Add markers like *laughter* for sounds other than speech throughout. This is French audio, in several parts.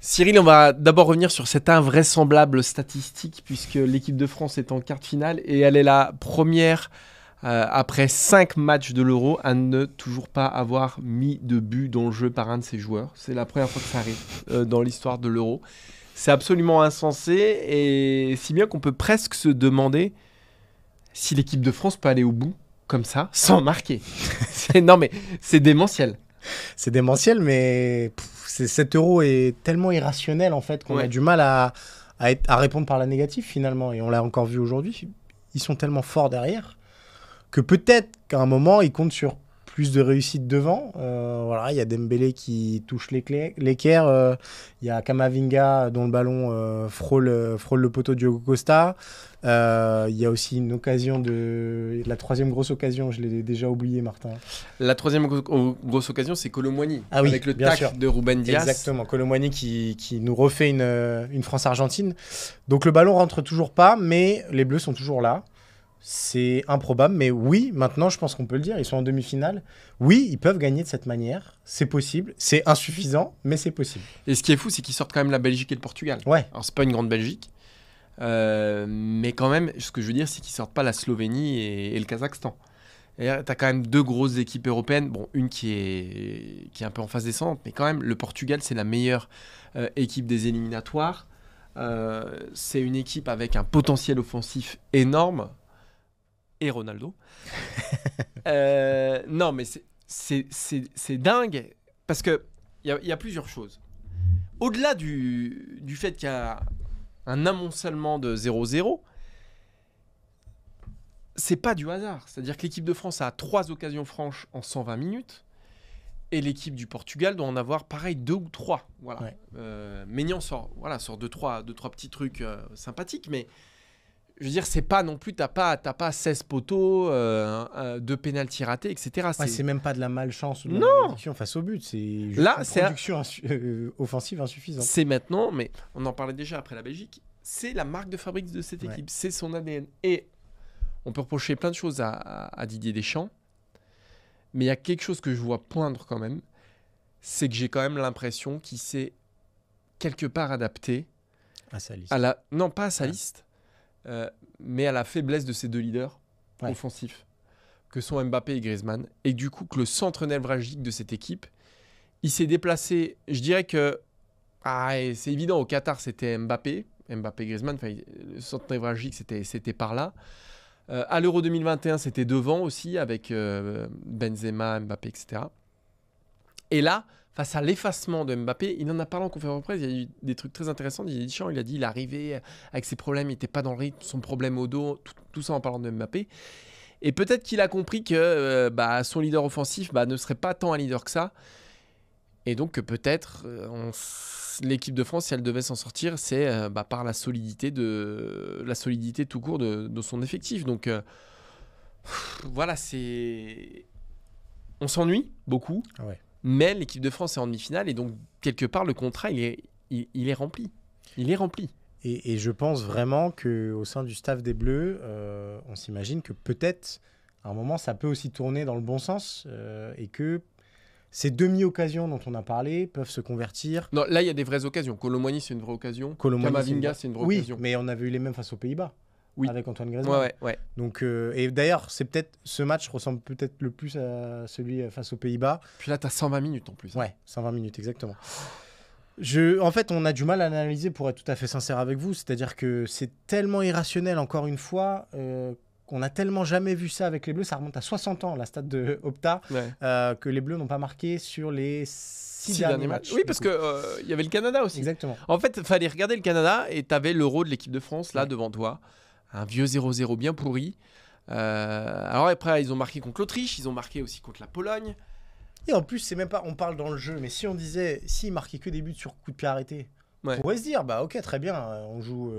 Cyril, on va d'abord revenir sur cette invraisemblable statistique, puisque l'équipe de France est en quart finale et elle est la première euh, après cinq matchs de l'Euro à ne toujours pas avoir mis de but dans le jeu par un de ses joueurs. C'est la première fois que ça arrive euh, dans l'histoire de l'Euro. C'est absolument insensé et si bien qu'on peut presque se demander si l'équipe de France peut aller au bout comme ça sans marquer. *laughs* non mais c'est démentiel. C'est démentiel mais c'est 7 euros est tellement irrationnel en fait qu'on a du mal à, à, répondre par la négative finalement. Et on l'a encore vu aujourd'hui. Ils sont tellement forts derrière que peut-être qu'à un moment, ils comptent sur plus de réussite devant. Euh, voilà, il y a Dembélé qui touche l'équerre, euh, il y a Kamavinga dont le ballon euh, frôle, frôle, le poteau Diogo Costa. il y a aussi une occasion de la troisième grosse occasion, je l'ai déjà oublié, Martin. La troisième grosse occasion, c'est Colomwani ah avec le tac de Ruben Diaz. Exactement, Colomwani qui, qui, nous refait une, une France-Argentine. Donc le ballon rentre toujours pas, mais les Bleus sont toujours là. C'est improbable, mais oui, maintenant je pense qu'on peut le dire. Ils sont en demi-finale. Oui, ils peuvent gagner de cette manière. C'est possible. C'est insuffisant, mais c'est possible. Et ce qui est fou, c'est qu'ils sortent quand même la Belgique et le Portugal. Ouais. Alors, c'est pas une grande Belgique. Euh, mais quand même, ce que je veux dire, c'est qu'ils sortent pas la Slovénie et, le Kazakhstan. Tu as quand même deux grosses équipes européennes, bon, une qui est, qui est un peu en phase descente. mais quand même, le Portugal, c'est la meilleure euh, équipe des éliminatoires. Euh, c'est une équipe avec un potentiel offensif énorme et Ronaldo. *laughs* Euh, non, mais c'est dingue parce que il y, y, a plusieurs choses. Au-delà du, du, fait qu'il y a un amoncellement de 0-0, c'est pas du hasard. C'est-à-dire que l'équipe de France a trois occasions franches en 120 minutes. Et l'équipe du Portugal doit en avoir pareil deux ou trois. Voilà. Euh, sort, voilà, sort de trois, deux, trois petits trucs euh, sympathiques, mais je veux dire, c'est pas non plus, t'as pas, as pas 16 poteaux, euh, de ratés, etc. c'est même pas de la malchance de non. la production face au but, c'est là, c'est production euh, offensive insuffisante. C'est maintenant, mais on en parlait déjà après la Belgique, c'est la marque de fabrique de cette équipe, c'est son ADN. Et on peut reprocher plein de choses à, Didier Deschamps, mais il y a quelque chose que je vois poindre quand même, c'est que j'ai quand même l'impression qu'il s'est quelque part adapté à sa liste. À la... Non, pas à sa ah. liste euh, mais à la faiblesse de ces deux leaders offensifs que sont Mbappé et Griezmann. Et du coup, que le centre névralgique de cette équipe, il s'est déplacé. Je dirais que ah, c'est évident, au Qatar, c'était Mbappé. Mbappé Griezmann, le centre névralgique, c'était par là. Euh, à l'Euro 2021, c'était devant aussi, avec euh, Benzema, Mbappé, etc. Et là, face à l'effacement de Mbappé. Il en a parlé en conférence de presse, il y a eu des trucs très intéressants. Il dit, il a dit, il arrivait avec ses problèmes, il n'était pas dans le rythme, son problème au dos, tout, ça en parlant de Mbappé. Et peut-être qu'il a compris que euh, bah, son leader offensif bah, ne serait pas tant un leader que ça. Et donc peut-être euh, l'équipe de France, si elle devait s'en sortir, c'est euh, bah, par la solidité, de, la solidité tout court de, son effectif. Donc voilà, c'est... On s'ennuie beaucoup. Ouais mais l'équipe de France est en demi-finale et donc quelque part le contrat il est, il, est rempli. Il est rempli. Et, je pense vraiment que au sein du staff des Bleus, euh, on s'imagine que peut-être à un moment ça peut aussi tourner dans le bon sens euh, et que ces demi-occasions dont on a parlé peuvent se convertir. Non, là il y a des vraies occasions. Colomboigny c'est une vraie occasion. Camavinga c'est une vraie occasion. Oui, mais on avait eu les mêmes face aux Pays-Bas oui. avec Antoine Griezmann. Ouais, ouais, Donc, euh, et d'ailleurs, c'est peut-être ce match ressemble peut-être le plus à celui euh, face aux Pays-Bas. Puis là, tu as 120 minutes en plus. Hein. Ouais, 120 minutes, exactement. Je, en fait, on a du mal à analyser pour être tout à fait sincère avec vous. C'est-à-dire que c'est tellement irrationnel, encore une fois. Euh, qu'on a tellement jamais vu ça avec les Bleus, ça remonte à 60 ans, la stade de Opta, que les Bleus n'ont pas marqué sur les six, derniers, matchs. Oui, parce qu'il il y avait le Canada aussi. Exactement. En fait, fallait regarder le Canada et tu avais l'euro de l'équipe de France là devant toi un vieux 0-0 bien pourri. Euh, alors après, ils ont marqué contre l'Autriche, ils ont marqué aussi contre la Pologne. Et en plus, c'est même pas, on parle dans le jeu, mais si on disait, s'ils si marquaient que des buts sur coup de pied arrêté, on pourrait se dire, bah ok, très bien, euh, on joue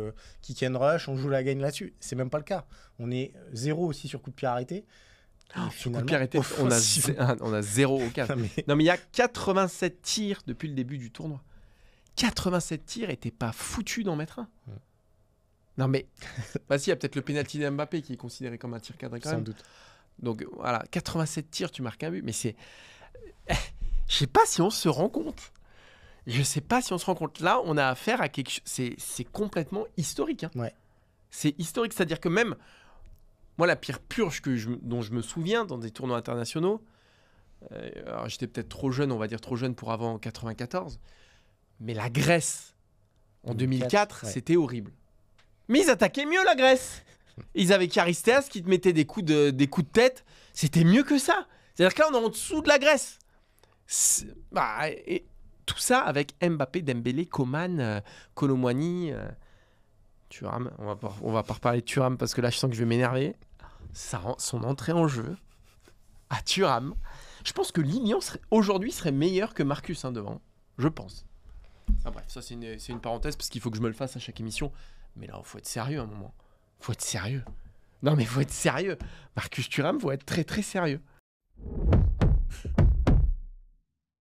qui euh, kick and rush, on joue la gagne là-dessus. C'est même pas le cas. On est 0 aussi sur coup de pied arrêté. Ah, coup de pied arrêté, ah, on a, zéro au cas *laughs* Non mais il y a 87 tirs depuis le début du tournoi. 87 tirs et pas foutu d'en mettre un. Non, mais. *laughs* bah, si, il y a peut-être le pénalty Mbappé qui est considéré comme un tir cadré quand Sans doute. Donc, voilà, 87 tirs, tu marques un but, mais c'est. *laughs* Je sais pas si on se rend compte. Je sais pas si on se rend compte. Là, on a affaire à quelque chose. C'est complètement historique. Hein. Ouais. C'est historique. C'est-à-dire que même. Moi, la pire purge que je, dont je me souviens dans des tournois internationaux, euh, alors j'étais peut-être trop jeune, on va dire trop jeune pour avant 94, mais la Grèce en 2004, c'était horrible. Mais ils attaquaient mieux la Grèce. Ils avaient Charisteas qui te mettait des coups de, tête. C'était mieux que ça. C'est-à-dire que là, on est en dessous de la Grèce. Bah, et tout ça avec Mbappé, Dembélé, Coman, euh, Colomwani, euh, Thuram. On va, on va pas reparler de Thuram parce que là, je sens que je vais m'énerver. Son entrée en jeu à Thuram. Je pense que Lilian aujourd'hui serait meilleur que Marcus hein, devant. Je pense. bref, ça c'est une, une, parenthèse parce qu'il faut que je me le fasse à chaque émission. Mais là, faut être sérieux à un moment. Faut être sérieux. Non, mais faut être sérieux. Marcus Thuram, faut être très très sérieux.